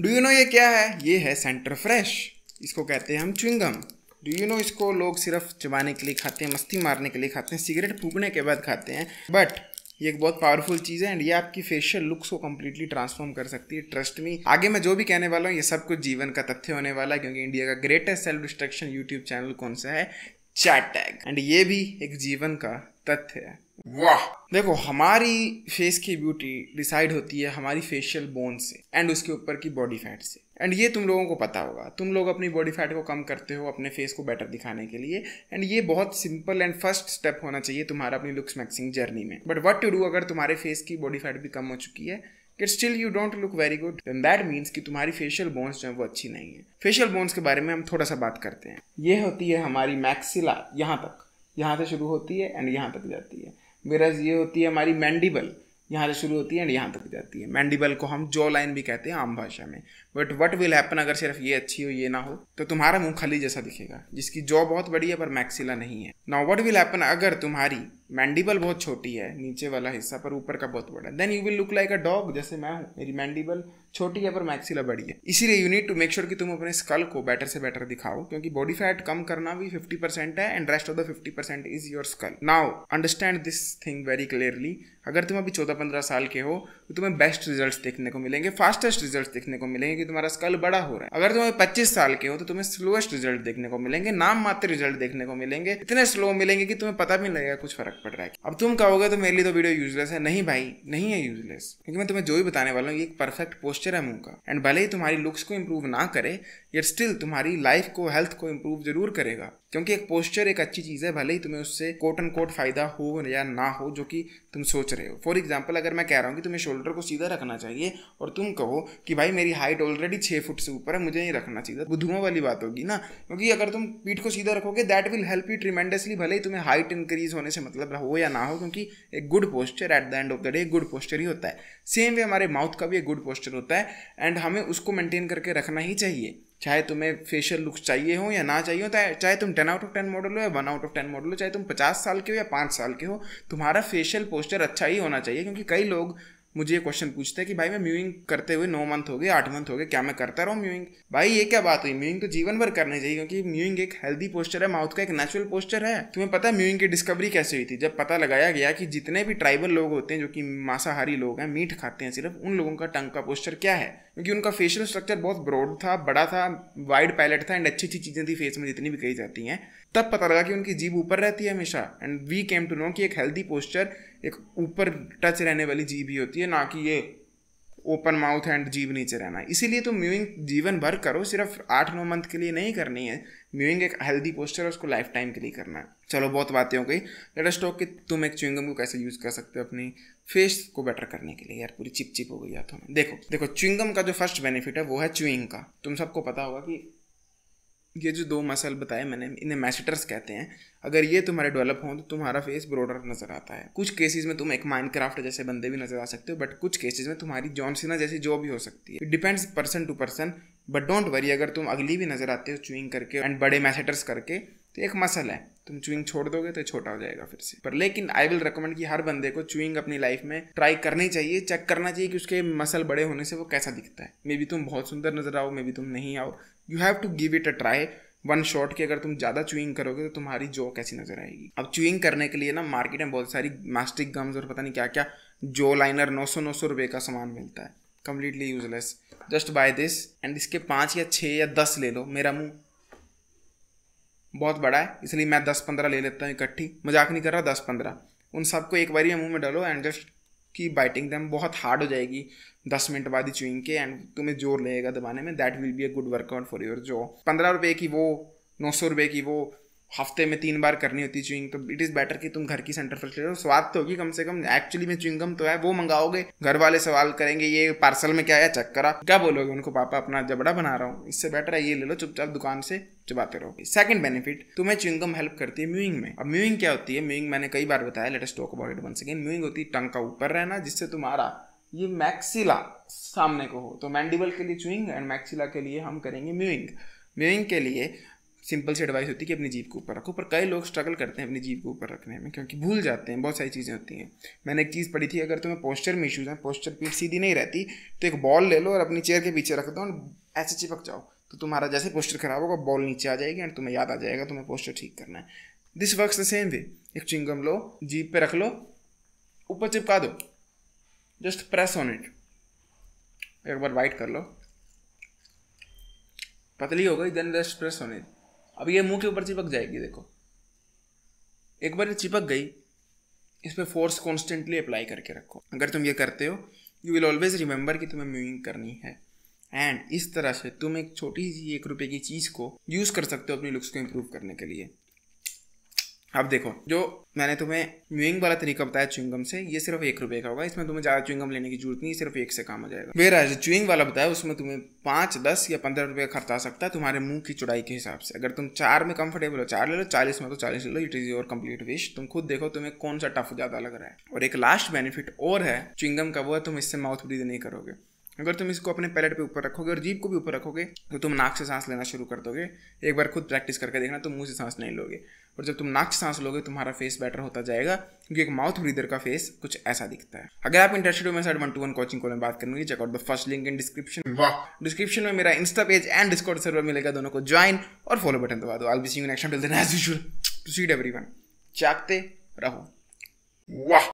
do you know ये क्या है ये है सेंटर फ्रेश इसको कहते हैं हम चुंगम डू यू नो इसको लोग सिर्फ चबाने के लिए खाते हैं मस्ती मारने के लिए खाते हैं सिगरेट फूकने के बाद खाते हैं बट ये एक बहुत पावरफुल चीज़ है एंड ये आपकी फेशियल लुक्स को कम्प्लीटली ट्रांसफॉर्म कर सकती है ट्रस्ट मी आगे मैं जो भी कहने वाला हूँ ये सब कुछ जीवन का तथ्य होने वाला है क्योंकि इंडिया का greatest self destruction YouTube channel कौन सा है चैट टैग एंड ये भी एक जीवन का तथ्य है वाह देखो हमारी फेस की ब्यूटी डिसाइड होती है हमारी फेशियल बोन से एंड उसके ऊपर की बॉडी फैट से एंड ये तुम लोगों को पता होगा तुम लोग अपनी बॉडी फैट को कम करते हो अपने फेस को बेटर दिखाने के लिए एंड ये बहुत सिंपल एंड फर्स्ट स्टेप होना चाहिए तुम्हारा अपनी लुक्स मैक्सिंग जर्नी में बट वट टू डू अगर तुम्हारे फेस की बॉडी फैट भी कम हो चुकी है but still you don't look very good then that means कि तुम्हारी फेशियल बोन्स जो है वो अच्छी नहीं है फेशियल बोन्स के बारे में हम थोड़ा सा बात करते हैं ये होती है हमारी मैक्सिला यहाँ तक यहाँ से शुरू होती है एंड यहाँ तक जाती है मेरा ये होती है हमारी मैंडिबल यहाँ से शुरू होती है एंड यहाँ तक जाती है मैंडिबल को हम जो लाइन भी कहते हैं आम भाषा में बट वट विल हैपन अगर सिर्फ ये अच्छी हो ये ना हो तो तुम्हारा मुंह खली जैसा दिखेगा जिसकी जॉ बहुत बड़ी है पर मैक्सिला नहीं है नाउ वट विल हैपन अगर तुम्हारी मैंडिबल बहुत छोटी है नीचे वाला हिस्सा पर ऊपर का बहुत बड़ा है then you will look like a dog जैसे मैं हूँ मेरी मैंडिबल छोटी है पर मैक्सिला बड़ी है इसीलिए you need to make sure कि तुम अपने स्कल को बेटर से बेटर दिखाओ क्योंकि बॉडी फैट कम करना भी 50 परसेंट है and rest of the fifty percent is your skull now understand this thing very clearly अगर तुम अभी चौदह पंद्रह साल के हो तो तुम्हें बेस्ट रिजल्ट देखने को मिलेंगे फास्टेस्ट रिजल्ट देखने को मिलेंगे कि तुम्हारा स्कल बड़ा हो रहा है अगर तुम्हें पच्चीस साल के हो तो तुम्हें स्लोएस्ट रिजल्ट देखने को मिलेंगे नाम मात्र रिजल्ट देखने को मिलेंगे इतने स्लो मिलेंगे कि तुम्हें पता भी नहीं लगेगा कुछ फर्क फर्क पड़ रहा है अब तुम कहोगे तो मेरे लिए तो वीडियो यूजलेस है नहीं भाई नहीं है यूजलेस क्योंकि मैं तुम्हें जो भी बताने वाला हूँ ये एक परफेक्ट पोस्चर है मुंह का एंड भले ही तुम्हारी लुक्स को इम्प्रूव ना करे ये स्टिल तुम्हारी लाइफ को हेल्थ को इम्प्रूव जरूर करेगा क्योंकि एक पोस्चर एक अच्छी चीज़ है भले ही तुम्हें उससे कोट एंड कोट फायदा हो या ना हो जो कि तुम सोच रहे हो फॉर एग्जाम्पल अगर मैं कह रहा हूँ कि तुम्हें शोल्डर को सीधा रखना चाहिए और तुम कहो कि भाई मेरी हाइट ऑलरेडी छः फुट से ऊपर है मुझे नहीं रखना चाहिए वो तो धुआं वाली बात होगी ना क्योंकि अगर तुम पीठ को सीधा रखोगे that will help you tremendously भले ही तुम्हें हाइट इंक्रीज होने से मतलब हो या ना हो क्योंकि एक good posture at the end of the day good posture ही होता है सेम वे हमारे माउथ का भी एक गुड पोस्चर होता है एंड हमें उसको मेंटेन करके रखना ही चाहिए चाहे तुम्हें फेशियल लुक चाहिए हो या ना चाहिए हो चाहे तुम ten out of ten model हो या one out of ten model हो चाहे तुम पचास साल के हो या पाँच साल के हो तुम्हारा फेशियल पोस्चर अच्छा ही होना चाहिए क्योंकि कई लोग मुझे ये क्वेश्चन पूछते हैं कि भाई मैं म्यूइंग करते हुए नौ मंथ हो गए आठ मंथ हो गए क्या मैं करता रहा म्यूइंग भाई ये क्या बात हुई म्यूइंग तो जीवन भर करनी चाहिए क्योंकि म्यूइंग एक हेल्दी पोस्चर है माउथ का एक नेचुरल पोस्चर है तुम्हें पता है म्यूइंग की डिस्कवरी कैसे हुई थी जब पता लगाया गया कि जितने भी ट्राइबल लोग होते हैं जो कि मांसाहारी लोग हैं मीट खाते हैं सिर्फ उन लोगों का टंग का पोस्चर क्या है क्योंकि उनका फेशियल स्ट्रक्चर बहुत ब्रॉड था बड़ा था वाइड पैलेट था एंड अच्छी अच्छी चीज़ें थी फेस में जितनी भी कही जाती हैं तब पता लगा कि उनकी जीभ ऊपर रहती है हमेशा and we came to know कि एक हेल्दी पोस्चर एक ऊपर टच रहने वाली जीभ ही होती है ना कि ये ओपन माउथ एंड जीव नीचे रहना है इसीलिए तो म्यूइंग जीवन भर करो सिर्फ आठ नौ मंथ के लिए नहीं करनी है म्यूइंग एक हेल्दी पोस्टर है उसको लाइफ टाइम के लिए करना है चलो बहुत बातें हो गई लेट अस टॉक कि तुम एक च्युइंगम को कैसे यूज़ कर सकते हो अपनी फेस को बेटर करने के लिए यार पूरी चिप चिप हो गई यार तो देखो देखो च्युइंगम का जो फर्स्ट बेनिफिट है वो है च्युइंग का तुम सबको पता होगा कि ये जो दो मसल बताए मैंने इन्हें मैसेटर्स कहते हैं अगर ये तुम्हारे डेवलप हों तो तुम्हारा फेस ब्रॉडर नज़र आता है कुछ केसेस में तुम एक माइनक्राफ्ट जैसे बंदे भी नज़र आ सकते हो बट कुछ केसेस में तुम्हारी जॉनसिना जैसी जो भी हो सकती है it depends person to person but don't worry अगर तुम अगली भी नज़र आते हो चुइंग करके एंड बड़े मैसेटर्स करके तो एक मसल है तुम चूइंग छोड़ दोगे तो छोटा हो जाएगा फिर से पर लेकिन आई विल रिकमेंड कि हर बंदे को चूइंग अपनी लाइफ में ट्राई करनी चाहिए चेक करना चाहिए कि उसके मसल बड़े होने से वो कैसा दिखता है मे बी तुम बहुत सुंदर नजर आओ मे बी तुम नहीं आओ you have to give it a try one shot की अगर तुम ज़्यादा चूइंग करोगे तो तुम्हारी जो कैसी नजर आएगी अब चूइंग करने के लिए ना मार्केट में बहुत सारी मास्टिक गम्स और पता नहीं क्या क्या जो लाइनर नौ सौ नौ सौ रुपये का सामान मिलता है completely useless just by this and इसके पाँच या छः या दस ले लो मेरा मुंह बहुत बड़ा है इसलिए मैं दस पंद्रह ले लेता हूँ इकट्ठी मजाक नहीं कर रहा दस पंद्रह उन सबको एक बार ही मुंह में डालो एंड जस्ट की बाइटिंग दम बहुत हार्ड हो जाएगी दस मिनट बाद ही चुइंग के एंड तुम्हें जोर लगेगा दबाने में that will be a good workout for your जो पंद्रह रुपये की वो नौ सौ रुपये की वो हफ्ते में तीन बार करनी होती है च्यूइंग तो इट इज़ बेटर कि तुम घर की सेंटर फ्रेश ले लो स्वाद तो होगी कम से कम एक्चुअली में चुइंगम तो है वो मंगाओगे घर वाले सवाल करेंगे ये पार्सल में क्या है चेक करा क्या बोलोगे उनको पापा अपना जबड़ा बना रहा हूँ इससे बेटर है ये ले लो चुपचाप दुकान से चुपाते रहो सेकंड बेनिफिट तुम्हें च्यूइंगम हेल्प करती है म्यूइंग में अब म्यूइंग क्या होती है म्यूइंग मैंने कई बार बताया latest talk about it one second mewing होती है टंग का ऊपर रहना जिससे तुम्हारा ये मैक्सिला सामने को हो तो मैंडिबल के लिए च्यूइंग एंड मैक्सिला के लिए हम करेंगे म्यूइंग म्यूइंग के लिए सिंपल सी एडवाइस होती है कि अपनी जीप को ऊपर रखो पर कई लोग स्ट्रगल करते हैं अपनी जीप के ऊपर रखने में क्योंकि भूल जाते हैं बहुत सारी चीज़ें होती हैं मैंने एक चीज़ पढ़ी थी अगर तुम्हें पोस्चर में इशूज़ हैं पोस्चर पीठ सीधी नहीं रहती तो एक बॉल ले लो और अपनी चेयर के पीछे रख दो और ऐसे चिपक जाओ तो तुम्हारा जैसे पोस्टर खराब होगा बॉल नीचे आ जाएगी और तुम्हें याद आ जाएगा तुम्हें पोस्टर ठीक करना है this work the same way एक चिंगम लो जीप पे रख लो ऊपर चिपका दो जस्ट प्रेस ऑन इट एक बार वाइट कर लो पतली हो गई then just press on it अब ये मुंह के ऊपर चिपक जाएगी देखो एक बार ये चिपक गई इस पर फोर्स कॉन्स्टेंटली अप्लाई करके रखो अगर तुम ये करते हो यू विल ऑलवेज रिमेंबर कि तुम्हें मूविंग करनी है एंड इस तरह से तुम एक छोटी सी एक रुपये की चीज़ को यूज़ कर सकते हो अपनी लुक्स को इम्प्रूव करने के लिए अब देखो जो मैंने तुम्हें म्यूइंग वाला तरीका बताया चुंगम से ये सिर्फ एक रुपए का होगा इसमें तुम्हें ज्यादा चुंगम लेने की जरूरत नहीं सिर्फ एक से काम हो जाएगा वेरा जो चुइंग वाला बताया उसमें तुम्हें पांच दस या पंद्रह रुपये खर्च आ सकता है तुम्हारे मुंह की चुड़ाई के हिसाब से अगर तुम चार में कंफर्टेबल हो चार ले लो चालीस में तो चालीस ले लो it is your complete wish तुम खुद देखो तुम्हें कौन सा टफ ज्यादा लग रहा है और एक लास्ट बेनिफिट और है चुंगम का वो है तुम इससे माउथ ब्रीद नहीं करोगे अगर तुम इसको अपने पैलेट पे ऊपर रखोगे और जीप को भी ऊपर रखोगे तो तुम नाक से सांस लेना शुरू कर दोगे एक बार खुद प्रैक्टिस करके देखना तुम मुंह से सांस नहीं लोगे और जब तुम नाक से सांस लोगे तुम्हारा फेस बेटर होता जाएगा क्योंकि एक माउथ ब्रीदर का फेस कुछ ऐसा दिखता है अगर आप इंटरेस्टेड हो मेरे साथ वन टू वन कोचिंग को मैं बात करूंगी out the first link in description description में मेरा insta page and discord server मिलेगा दोनों को ज्वाइन और फॉलो बटन दबा दो all be see you next time till then as usual to seed everyone चाकते रहो वाह